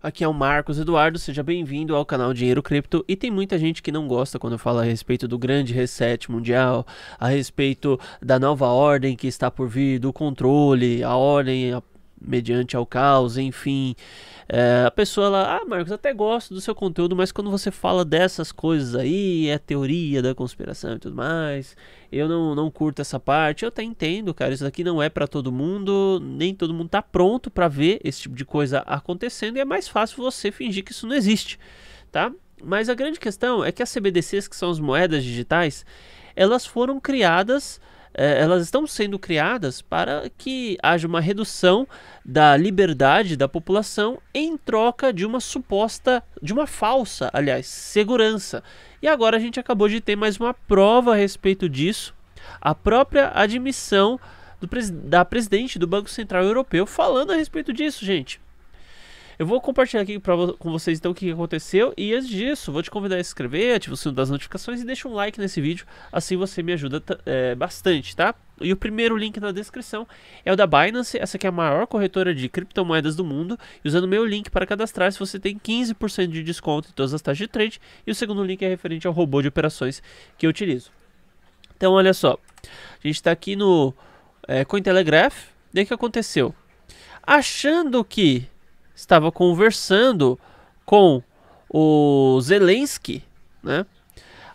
Aqui é o Marcos Eduardo, seja bem-vindo ao canal Dinheiro Cripto. E tem muita gente que não gosta quando eu falo a respeito do grande reset mundial, a respeito da nova ordem que está por vir, do controle, a ordem, mediante ao caos, enfim. É, a pessoa lá, ah, Marcos, até gosto do seu conteúdo, mas quando você fala dessas coisas aí, é teoria da conspiração e tudo mais, eu não, não curto essa parte. Eu até entendo, cara, isso daqui não é para todo mundo, nem todo mundo tá pronto para ver esse tipo de coisa acontecendo, e é mais fácil você fingir que isso não existe, tá? Mas a grande questão é que as CBDCs, que são as moedas digitais, elas foram criadas é, elas estão sendo criadas para que haja uma redução da liberdade da população em troca de uma suposta, de uma falsa, aliás, segurança. E agora a gente acabou de ter mais uma prova a respeito disso. A própria admissão do, da presidente do Banco Central Europeu falando a respeito disso, gente. Eu vou compartilhar aqui pra, com vocês então o que aconteceu. E antes disso, vou te convidar a se inscrever, ativa o sino das notificações e deixa um like nesse vídeo. Assim você me ajuda é, bastante, tá? E o primeiro link na descrição é o da Binance, essa que é a maior corretora de criptomoedas do mundo. E usando o meu link para cadastrar, se você tem 15% de desconto em todas as taxas de trade. E o segundo link é referente ao robô de operações que eu utilizo. Então, olha só, a gente está aqui no é, Cointelegraph. E o que aconteceu? Achando que estava conversando com o Zelensky, né?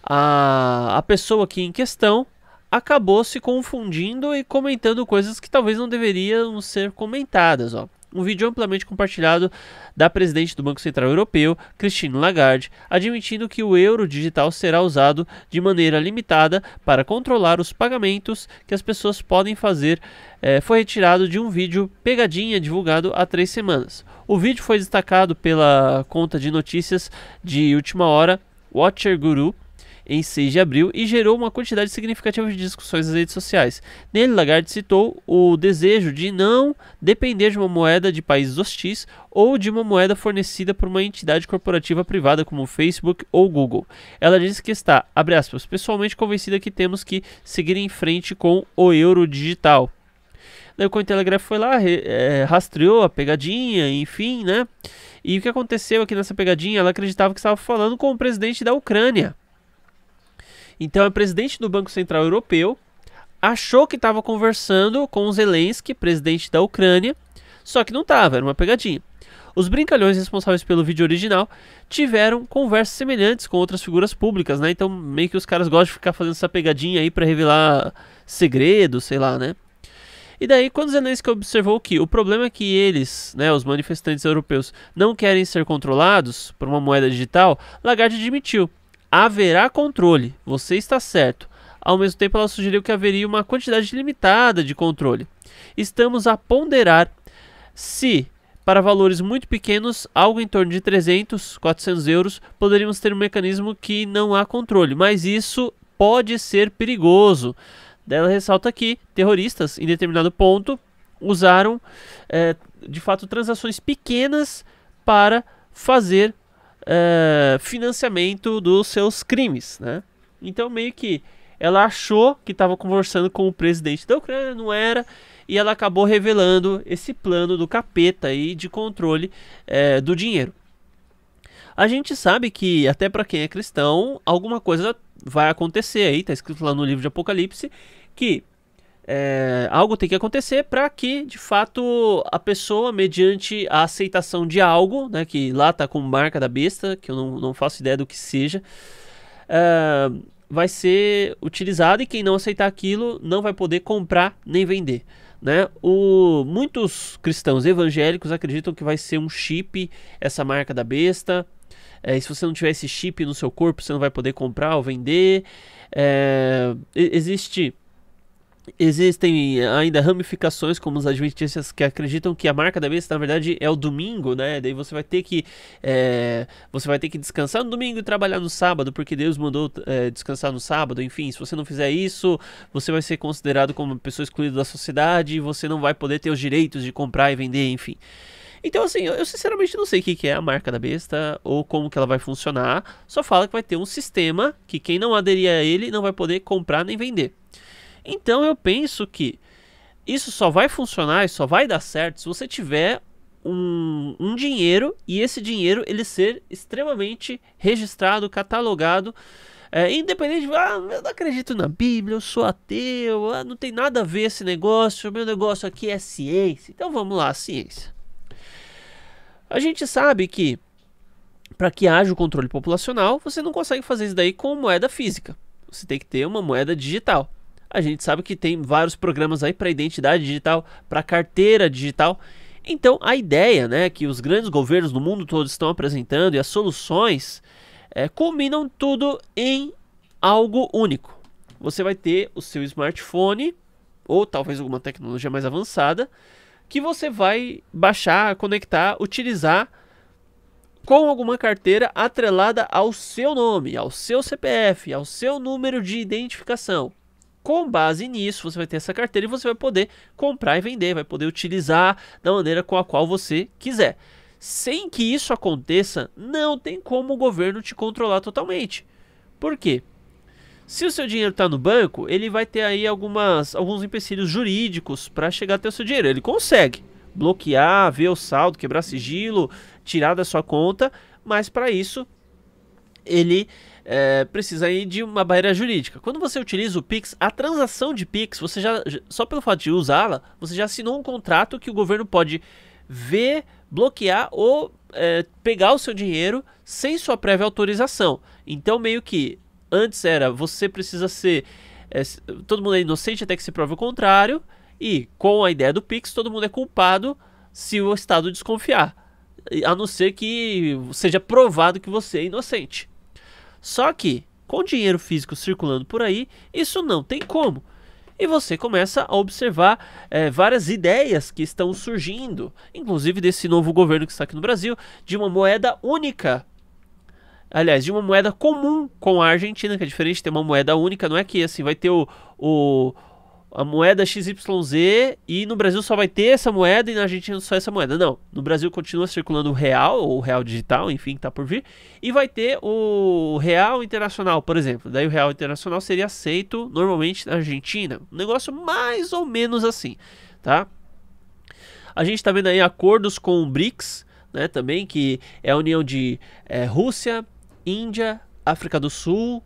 A, a pessoa aqui em questão acabou se confundindo e comentando coisas que talvez não deveriam ser comentadas, ó um vídeo amplamente compartilhado da presidente do Banco Central Europeu, Christine Lagarde, admitindo que o euro digital será usado de maneira limitada para controlar os pagamentos que as pessoas podem fazer, é, foi retirado de um vídeo pegadinha divulgado há três semanas. O vídeo foi destacado pela conta de notícias de última hora Watcher Guru, em 6 de abril e gerou uma quantidade significativa de discussões nas redes sociais. Nele, Lagarde citou o desejo de não depender de uma moeda de países hostis ou de uma moeda fornecida por uma entidade corporativa privada como Facebook ou Google. Ela disse que está, abre aspas, pessoalmente convencida que temos que seguir em frente com o euro digital. Daí o Cointelegraph foi lá, eh, rastreou a pegadinha, enfim, né? E o que aconteceu aqui é nessa pegadinha? Ela acreditava que estava falando com o presidente da Ucrânia. Então, o presidente do Banco Central Europeu, achou que estava conversando com Zelensky, presidente da Ucrânia, só que não estava, era uma pegadinha. Os brincalhões responsáveis pelo vídeo original tiveram conversas semelhantes com outras figuras públicas, né? Então, meio que os caras gostam de ficar fazendo essa pegadinha aí para revelar segredos, sei lá, né? E daí, quando Zelensky observou que o problema é que eles, né, os manifestantes europeus, não querem ser controlados por uma moeda digital, Lagarde admitiu haverá controle, você está certo. Ao mesmo tempo, ela sugeriu que haveria uma quantidade limitada de controle. Estamos a ponderar se, para valores muito pequenos, algo em torno de 300, 400 euros, poderíamos ter um mecanismo que não há controle, mas isso pode ser perigoso. Ela ressalta que terroristas, em determinado ponto, usaram, é, de fato, transações pequenas para fazer eh, financiamento dos seus crimes, né? Então meio que ela achou que estava conversando com o presidente da Ucrânia, não era, e ela acabou revelando esse plano do capeta aí de controle eh, do dinheiro. A gente sabe que, até para quem é cristão, alguma coisa vai acontecer aí, tá escrito lá no livro de Apocalipse, que é, algo tem que acontecer para que, de fato, a pessoa, mediante a aceitação de algo, né, que lá tá com marca da besta, que eu não, não faço ideia do que seja, é, vai ser utilizado e quem não aceitar aquilo não vai poder comprar nem vender. Né? O, muitos cristãos evangélicos acreditam que vai ser um chip essa marca da besta. É, se você não tiver esse chip no seu corpo, você não vai poder comprar ou vender. É, existe Existem eh, ainda ramificações, como os adventistas que acreditam que a marca da besta, na verdade, é o domingo, né? Daí você vai ter que é, você vai ter que descansar no domingo e trabalhar no sábado, porque Deus mandou é, descansar no sábado. Enfim, se você não fizer isso, você vai ser considerado como uma pessoa excluída da sociedade e você não vai poder ter os direitos de comprar e vender, enfim. Então, assim, eu, eu sinceramente não sei o que, que é a marca da besta ou como que ela vai funcionar. Só fala que vai ter um sistema que quem não aderir a ele não vai poder comprar nem vender. Então eu penso que isso só vai funcionar e só vai dar certo se você tiver um, um, dinheiro e esse dinheiro ele ser extremamente registrado, catalogado, é, independente de, ah, eu não acredito na Bíblia, eu sou ateu, ah, não tem nada a ver esse negócio, meu negócio aqui é ciência. Então vamos lá, ciência. A gente sabe que para que haja o controle populacional, você não consegue fazer isso daí com moeda física. Você tem que ter uma moeda digital. A gente sabe que tem vários programas aí para identidade digital, para carteira digital. Então, a ideia né, que os grandes governos do mundo todo estão apresentando e as soluções é, tudo em algo único. Você vai ter o seu smartphone ou talvez alguma tecnologia mais avançada que você vai baixar, conectar, utilizar com alguma carteira atrelada ao seu nome, ao seu CPF, ao seu número de identificação. Com base nisso, você vai ter essa carteira e você vai poder comprar e vender, vai poder utilizar da maneira com a qual você quiser. Sem que isso aconteça, não tem como o governo te controlar totalmente. Por quê? Se o seu dinheiro está no banco, ele vai ter aí algumas, alguns empecilhos jurídicos para chegar até o seu dinheiro. Ele consegue bloquear, ver o saldo, quebrar sigilo, tirar da sua conta, mas para isso ele é, precisa aí de uma barreira jurídica. Quando você utiliza o Pix, a transação de Pix, você já só pelo fato de usá-la, você já assinou um contrato que o governo pode ver, bloquear ou é, pegar o seu dinheiro sem sua prévia autorização. Então meio que antes era você precisa ser é, todo mundo é inocente até que se prove o contrário e com a ideia do Pix todo mundo é culpado se o Estado desconfiar, a não ser que seja provado que você é inocente. Só que, com dinheiro físico circulando por aí, isso não tem como. E você começa a observar é, várias ideias que estão surgindo, inclusive desse novo governo que está aqui no Brasil, de uma moeda única aliás, de uma moeda comum com a Argentina, que é diferente, ter uma moeda única, não é que assim vai ter o, o, a moeda XYZ e no Brasil só vai ter essa moeda e na Argentina só essa moeda. Não, no Brasil continua circulando o real ou o real digital, enfim, que tá por vir, e vai ter o real internacional, por exemplo. Daí o real internacional seria aceito normalmente na Argentina. Um negócio mais ou menos assim, tá? A gente está vendo aí acordos com o BRICS, né, também, que é a união de é, Rússia, Índia, África do Sul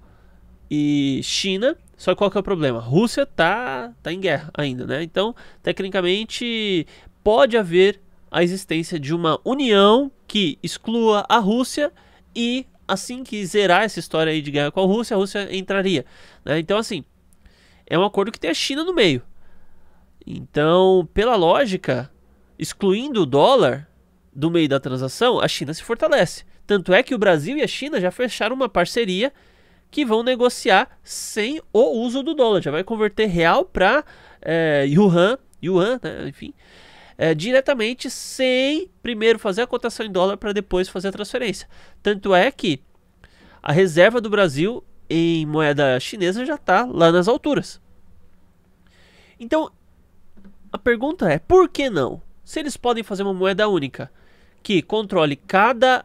e China só qual que é o problema? Rússia tá, tá em guerra ainda, né? Então, tecnicamente, pode haver a existência de uma união que exclua a Rússia e assim que zerar essa história aí de guerra com a Rússia, a Rússia entraria. Né? Então, assim, é um acordo que tem a China no meio. Então, pela lógica, excluindo o dólar do meio da transação, a China se fortalece. Tanto é que o Brasil e a China já fecharam uma parceria que vão negociar sem o uso do dólar. Já vai converter real para é, yuan, yuan né? enfim, é, diretamente sem primeiro fazer a cotação em dólar para depois fazer a transferência. Tanto é que a reserva do Brasil em moeda chinesa já está lá nas alturas. Então, a pergunta é, por que não? Se eles podem fazer uma moeda única que controle cada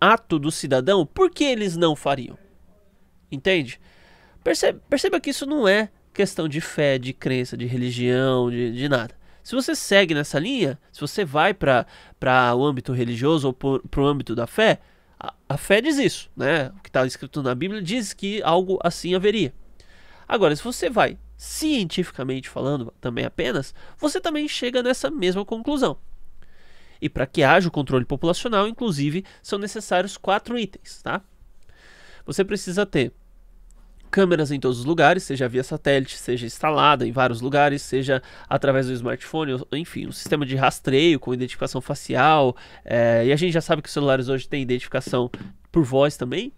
ato do cidadão, por que eles não fariam? Entende? Perceba, perceba que isso não é questão de fé, de crença, de religião, de, de nada. Se você segue nessa linha, se você vai para o âmbito religioso ou para o âmbito da fé, a, a, fé diz isso, né? O que está escrito na Bíblia diz que algo assim haveria. Agora, se você vai cientificamente falando também apenas, você também chega nessa mesma conclusão. E para que haja o controle populacional, inclusive, são necessários quatro itens, tá? Você precisa ter câmeras em todos os lugares, seja via satélite, seja instalada em vários lugares, seja através do smartphone, enfim, um sistema de rastreio com identificação facial. É, e a gente já sabe que os celulares hoje têm identificação por voz também,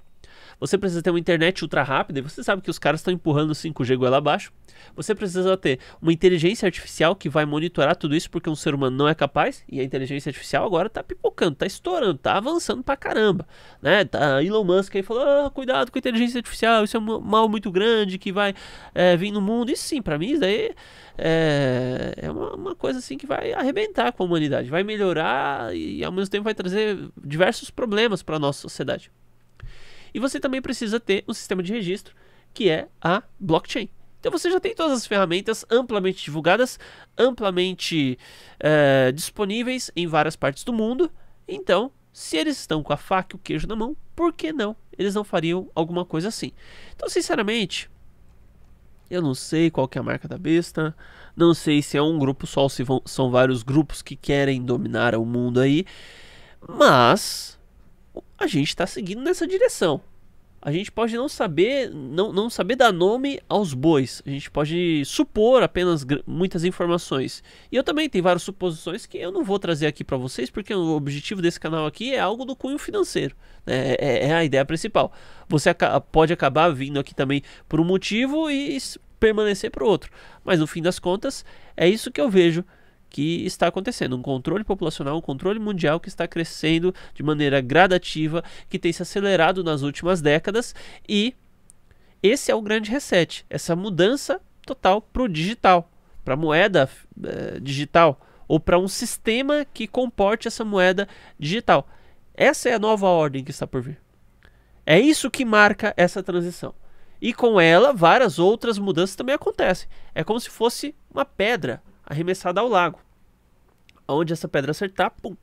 você precisa ter uma internet ultra rápida, e você sabe que os caras estão empurrando o 5G goela abaixo. Você precisa ter uma inteligência artificial que vai monitorar tudo isso, porque um ser humano não é capaz, e a inteligência artificial agora tá pipocando, tá estourando, tá avançando pra caramba. Né? Tá Elon Musk aí falou: ah, cuidado com a inteligência artificial, isso é um mal muito grande que vai é, vir no mundo. Isso sim, para mim, isso daí é, é uma, uma, coisa assim que vai arrebentar com a humanidade, vai melhorar e ao mesmo tempo vai trazer diversos problemas para nossa sociedade. E você também precisa ter um sistema de registro, que é a blockchain. Então você já tem todas as ferramentas amplamente divulgadas, amplamente é, disponíveis em várias partes do mundo. Então, se eles estão com a faca e o queijo na mão, por que não? Eles não fariam alguma coisa assim. Então, sinceramente, eu não sei qual é a marca da besta. Não sei se é um grupo só ou se vão, são vários grupos que querem dominar o mundo aí. Mas a gente está seguindo nessa direção. A gente pode não saber, não, não saber dar nome aos bois. A gente pode supor apenas muitas informações. E eu também tenho várias suposições que eu não vou trazer aqui para vocês, porque o objetivo desse canal aqui é algo do cunho financeiro. Né? É, é, é, a ideia principal. Você aca pode acabar vindo aqui também por um motivo e permanecer por outro. Mas no fim das contas, é isso que eu vejo que está acontecendo, um controle populacional, um controle mundial que está crescendo de maneira gradativa, que tem se acelerado nas últimas décadas e esse é o grande reset, essa mudança total para o digital, para a moeda eh, digital ou para um sistema que comporte essa moeda digital. Essa é a nova ordem que está por vir. É isso que marca essa transição. E com ela, várias outras mudanças também acontecem. É como se fosse uma pedra arremessada ao lago. Onde essa pedra acertar, pum,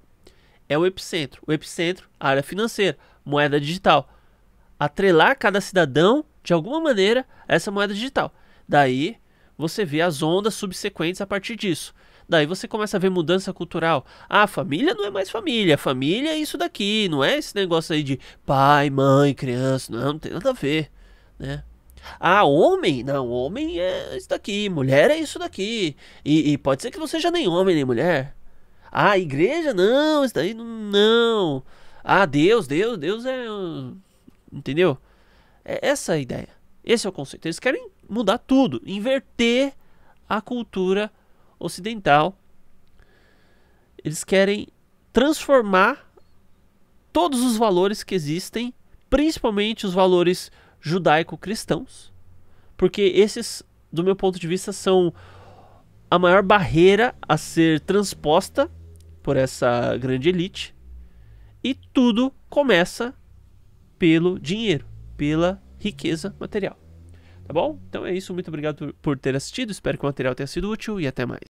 é o epicentro. O epicentro, área financeira, moeda digital. Atrelar cada cidadão, de alguma maneira, a essa moeda digital. Daí você vê as ondas subsequentes a partir disso. Daí você começa a ver mudança cultural. Ah, família não é mais família. Família é isso daqui. Não é esse negócio aí de pai, mãe, criança. Não, não tem nada a ver. Né? Ah, homem? Não, homem é isso daqui, mulher é isso daqui. E, e pode ser que não seja nem homem nem mulher. Ah, igreja? Não, isso daí não. Ah, Deus, Deus, Deus é. Entendeu? É essa a ideia. Esse é o conceito. Eles querem mudar tudo, inverter a cultura ocidental. Eles querem transformar todos os valores que existem, principalmente os valores judaico-cristãos, porque esses, do meu ponto de vista, são a maior barreira a ser transposta por essa grande elite. E tudo começa pelo dinheiro, pela riqueza material. Tá bom? Então é isso. Muito obrigado por ter assistido. Espero que o material tenha sido útil e até mais.